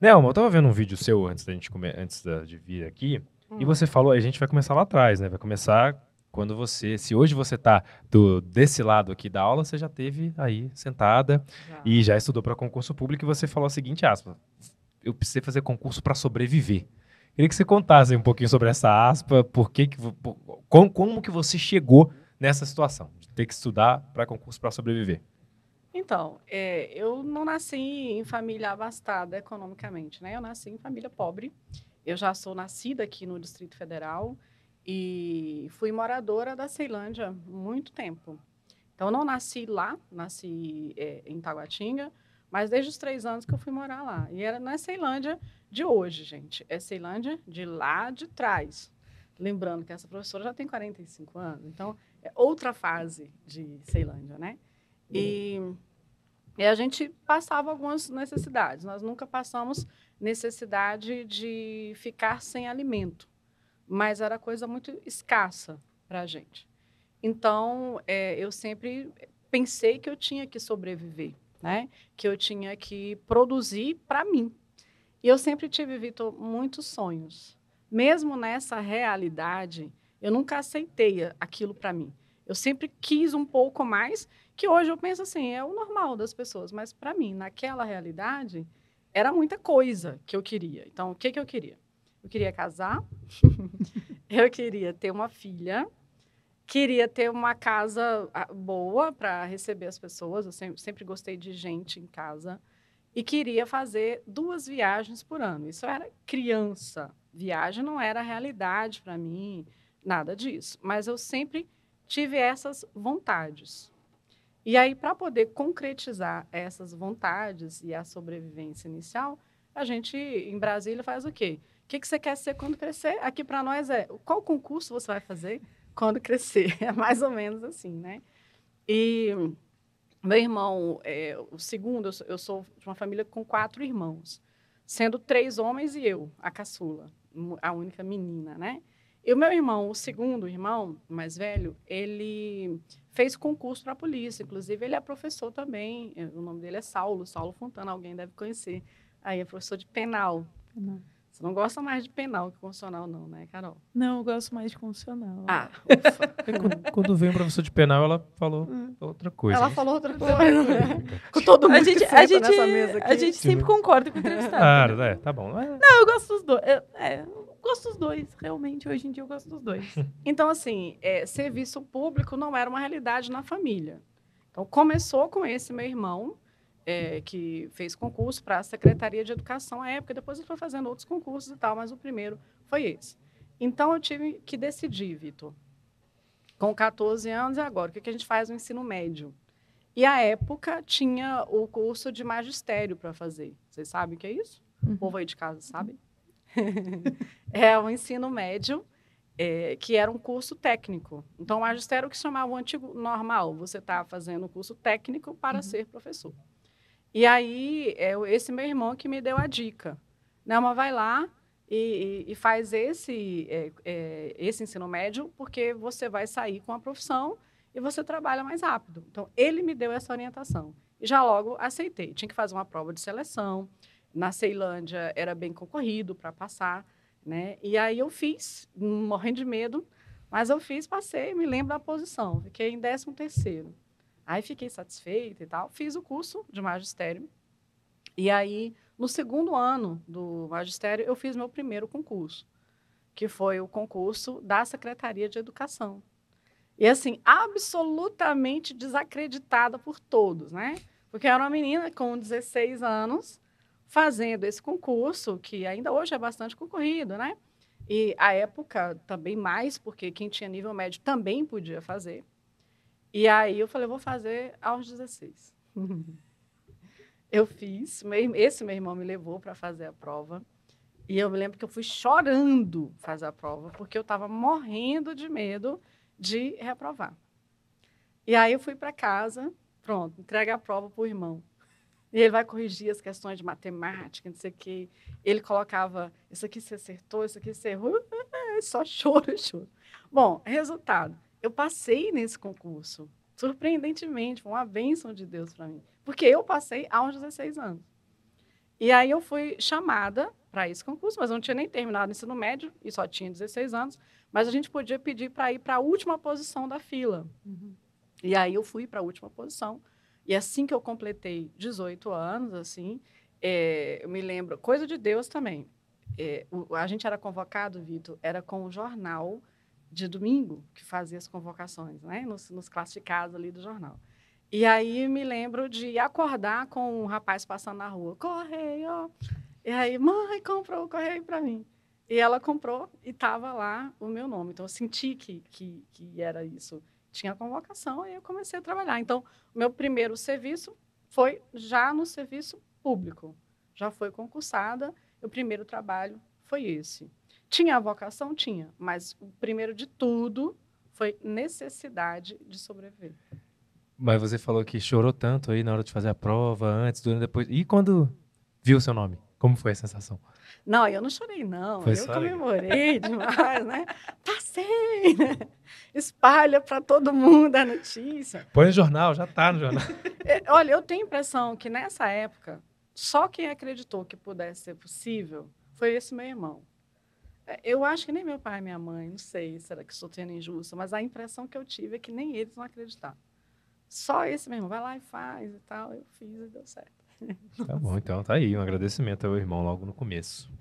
Nelma, eu tava vendo um vídeo seu antes da gente comer, antes da, de vir aqui, hum. e você falou, a gente vai começar lá atrás, né? Vai começar quando você, se hoje você está desse lado aqui da aula, você já teve aí sentada já. e já estudou para concurso público e você falou a seguinte aspa: eu precisei fazer concurso para sobreviver. Queria que você contasse um pouquinho sobre essa aspa, por que, que como, como que você chegou nessa situação de ter que estudar para concurso para sobreviver? Então, é, eu não nasci em família abastada economicamente, né? Eu nasci em família pobre. Eu já sou nascida aqui no Distrito Federal e fui moradora da Ceilândia muito tempo. Então, não nasci lá, nasci é, em Taguatinga, mas desde os três anos que eu fui morar lá. E era, não é Ceilândia de hoje, gente. É Ceilândia de lá de trás. Lembrando que essa professora já tem 45 anos, então é outra fase de Ceilândia, né? E e a gente passava algumas necessidades. Nós nunca passamos necessidade de ficar sem alimento, mas era coisa muito escassa para a gente. Então, é, eu sempre pensei que eu tinha que sobreviver, né? que eu tinha que produzir para mim. E eu sempre tive, Vitor, muitos sonhos. Mesmo nessa realidade, eu nunca aceitei aquilo para mim. Eu sempre quis um pouco mais, que hoje eu penso assim, é o normal das pessoas, mas para mim, naquela realidade, era muita coisa que eu queria. Então, o que, que eu queria? Eu queria casar, eu queria ter uma filha, queria ter uma casa ah, boa para receber as pessoas, eu sempre, sempre gostei de gente em casa, e queria fazer duas viagens por ano. Isso era criança. Viagem não era realidade para mim, nada disso. Mas eu sempre tive essas vontades. E aí, para poder concretizar essas vontades e a sobrevivência inicial, a gente, em Brasília, faz o quê? O que, que você quer ser quando crescer? Aqui para nós é qual concurso você vai fazer quando crescer? É mais ou menos assim, né? E meu irmão, é, o segundo, eu sou, eu sou de uma família com quatro irmãos, sendo três homens e eu, a caçula, a única menina, né? E o meu irmão, o segundo irmão, mais velho, ele fez concurso para a polícia. Inclusive, ele é professor também. É, o nome dele é Saulo, Saulo Fontana, alguém deve conhecer. Aí é professor de penal. penal. Você não gosta mais de penal que constitucional, não, né, Carol? Não, eu gosto mais de constitucional. Ah, ufa. quando, veio o professor de penal, ela falou hum. outra coisa. Ela né? falou outra coisa. com todo mundo a gente, a gente, nessa mesa aqui. A gente sempre concorda com o entrevistado. Ah, é, tá bom. Não, é? não, eu gosto dos dois. Eu, é, gosto dos dois, realmente. Hoje em dia eu gosto dos dois. então, assim, é, serviço público não era uma realidade na família. Então, começou com esse meu irmão, é, que fez concurso para a Secretaria de Educação à época. Depois ele foi fazendo outros concursos e tal, mas o primeiro foi esse. Então, eu tive que decidir, Vitor, com 14 anos, e agora? O que, a gente faz no ensino médio? E à época tinha o curso de magistério para fazer. Vocês sabem o que é isso? Uhum. O povo aí de casa sabe? é o ensino médio, é, que era um curso técnico. Então, o magistério que chamava o antigo normal, você está fazendo um curso técnico para uhum. ser professor. E aí, é esse meu irmão que me deu a dica. Nelma, vai lá e, e, e faz esse, é, é, esse ensino médio, porque você vai sair com a profissão e você trabalha mais rápido. Então, ele me deu essa orientação. E já logo aceitei. Tinha que fazer uma prova de seleção, na Ceilândia era bem concorrido para passar, né? E aí eu fiz, morrendo de medo, mas eu fiz, passei, me lembro da posição, fiquei em 13 terceiro. Aí fiquei satisfeita e tal, fiz o curso de magistério. E aí, no segundo ano do magistério, eu fiz meu primeiro concurso, que foi o concurso da Secretaria de Educação. E assim, absolutamente desacreditada por todos, né? Porque eu era uma menina com 16 anos, fazendo esse concurso, que ainda hoje é bastante concorrido, né? E a época também mais, porque quem tinha nível médio também podia fazer. E aí eu falei, eu vou fazer aos 16. eu fiz, esse meu irmão me levou para fazer a prova. E eu me lembro que eu fui chorando fazer a prova, porque eu estava morrendo de medo de reprovar. E aí eu fui para casa, pronto, entrega a prova para o irmão. E ele vai corrigir as questões de matemática, não sei o quê. Ele colocava, isso aqui se acertou, isso aqui você errou. Só choro, choro. Bom, resultado. Eu passei nesse concurso. Surpreendentemente, foi uma bênção de Deus para mim. Porque eu passei aos 16 anos. E aí eu fui chamada para esse concurso, mas eu não tinha nem terminado o ensino médio e só tinha 16 anos. Mas a gente podia pedir para ir para a última posição da fila. Uhum. E aí eu fui para a última posição e assim que eu completei 18 anos, assim, é, eu me lembro, coisa de Deus também. É, o, a gente era convocado, Vitor, era com o jornal de domingo que fazia as convocações, né? Nos, nos classificados ali do jornal. E aí me lembro de acordar com um rapaz passando na rua, correio. E aí, mãe, comprou o correio para mim. E ela comprou e estava lá o meu nome. Então, eu senti que, que, que era isso tinha convocação e eu comecei a trabalhar. Então, meu primeiro serviço foi já no serviço público. Já foi concursada, o primeiro trabalho foi esse. Tinha a vocação? Tinha, mas o primeiro de tudo foi necessidade de sobreviver. Mas você falou que chorou tanto aí na hora de fazer a prova, antes, durante, depois. E quando viu o seu nome? Como foi a sensação? Não, eu não chorei, não. Foi eu comemorei demais, né? Tá sei, né? Espalha para todo mundo a notícia. Põe no jornal, já está no jornal. É, olha, eu tenho a impressão que nessa época, só quem acreditou que pudesse ser possível foi esse meu irmão. É, eu acho que nem meu pai e minha mãe, não sei, será que estou sendo injusta, mas a impressão que eu tive é que nem eles vão acreditar. Só esse mesmo, vai lá e faz e tal. Eu fiz e deu certo. Tá bom, então tá aí um agradecimento ao irmão logo no começo.